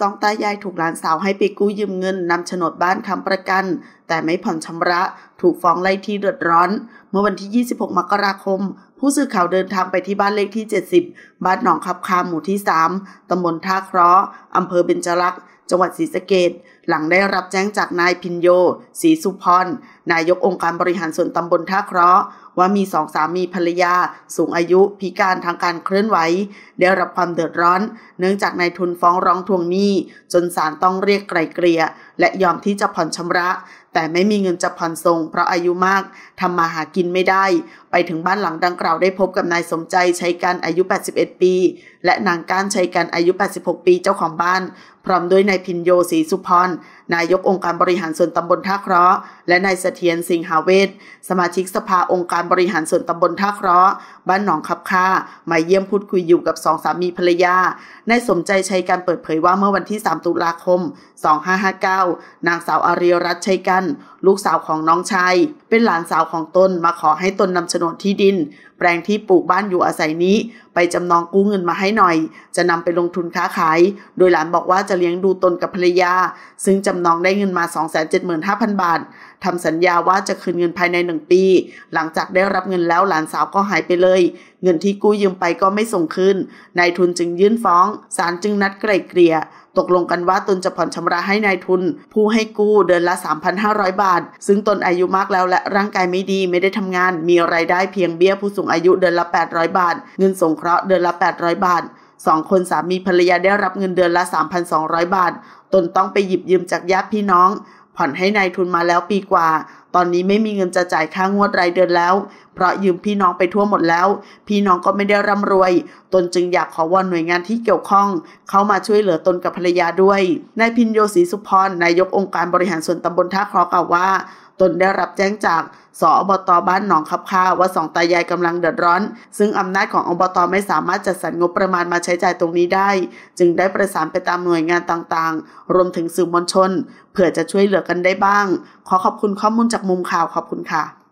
สองตายายถูกหลานสาวให้ไปกู้ยืมเงินนำโฉนดบ้านคำประกันแต่ไม่ผ่อนชำระถูกฟ้องไล่ที่เดือดร้อนเมื่อวันที่ 26 มกราคม ผู้สื่อข่าวเดินทางไปที่บ้านเลขที่ 70 บ้านหนองคับคามหมู่ที่ 3 ตำบลท่าเคราะห์ อำเภอเบญจรักษ์จังหวัดศรีสะเกดหลังได้รับแจ้งจากนายพินโยศรีสุพรนายกองค์การบริหารส่วนตำบลท่าเคราะห์ ว่ามีสองสามีภรรยา สูงอายุพิการทางการเคลื่อนไหวได้รับความเดือดร้อน เนื่องจากนายทุนฟ้องร้องทวงหนี้จนศาลต้องเรียกไกลเกลี่ย และยอมที่จะผ่อนชำระ แต่ไม่มีเงินจะผ่อนส่งเพราะอายุมาก ทำมาหากินไม่ได้ ไปถึงบ้านหลังดังกล่าวได้พบกับนายสมใจใช้การอายุ 81 ปี และนางก้านใช้การอายุ 86 ปีเจ้าของบ้าน พร้อมด้วยนายพินโยศรีสุพรนายกองค์การบริหารส่วนตำบลท่าเคราะห์และนายเสเทียนสิงหาเวทสมาชิกสภาองค์การบริหารส่วนตำบลท่าเคราะห์ บ้านหนองขับค่ามาเยี่ยมพูดคุยอยู่กับสองสามีภรรยา ในสมใจชัยการเปิดเผยว่าเมื่อวันที่ 3 ตุลาคม 2559 นางสาวอารีรัตน์ชัยกันลูกสาวของน้องชายเป็นหลานสาวของตนมาขอให้ตนนำโฉนดที่ดิน แปลงที่ปลูกบ้านอยู่อาศัยนี้ไปจำนองกู้เงินมาให้หน่อย จะนำไปลงทุนค้าขาย โดยหลานบอกว่าจะเลี้ยงดูตนกับภรรยา ซึ่งจำนองได้เงินมา 275,000 บาท ทำสัญญาว่าจะคืนเงินภายในหนึ่งปี หลังจากได้รับเงินแล้วหลานสาวก็หายไปเลยเงินที่กู้ยืมไปก็ไม่ส่งคืน นายทุนจึงยื่นฟ้อง ศาลจึงนัดไกล่เกลี่ย ตกลงกันว่าตนจะผ่อนชำระให้นายทุน ผู้ให้กู้เดือนละ 3,500 บาท ซึ่งตนอายุมากแล้วและร่างกายไม่ดีไม่ได้ทำงาน มีไรายได้เพียงเบี้ยผู้สูงอายุเดือนละ 800 บาท เงินสงเคราะห์เดือนละ 800 บาท สองคนสามีภรรยาได้รับเงินเดือนละ 3,200 บาท ตนต้องไปหยิบยืมจากญาติพี่น้อง ผ่อนให้นายทุนมาแล้วปีกว่าตอนนี้ไม่มีเงินจะจ่ายค่างวดรายเดือนแล้ว เพราะยืมพี่น้องไปทั่วหมดแล้ว พี่น้องก็ไม่ได้ร่ำรวย ตนจึงอยากขอวอนหน่วยงานที่เกี่ยวข้อง เข้ามาช่วยเหลือตนกับภรรยาด้วยนายพินโยศรีสุพรนายกองค์การบริหารส่วนตำบลท่าคลอกล่าวว่าตนได้รับแจ้งจากสอบตบ้านหนองคับข้าว่าสองตายายกำลังเดือดร้อน ซึ่งอำนาจของอบตไม่สามารถจัดสรรงบประมาณมาใช้จ่ายตรงนี้ได้ จึงได้ประสานไปตามหน่วยงานต่างๆ รวมถึงสื่อมวลชน เพื่อจะช่วยเหลือกันได้บ้าง ขอขอบคุณข้อมูลจากมุมข่าวขอบคุณค่ะ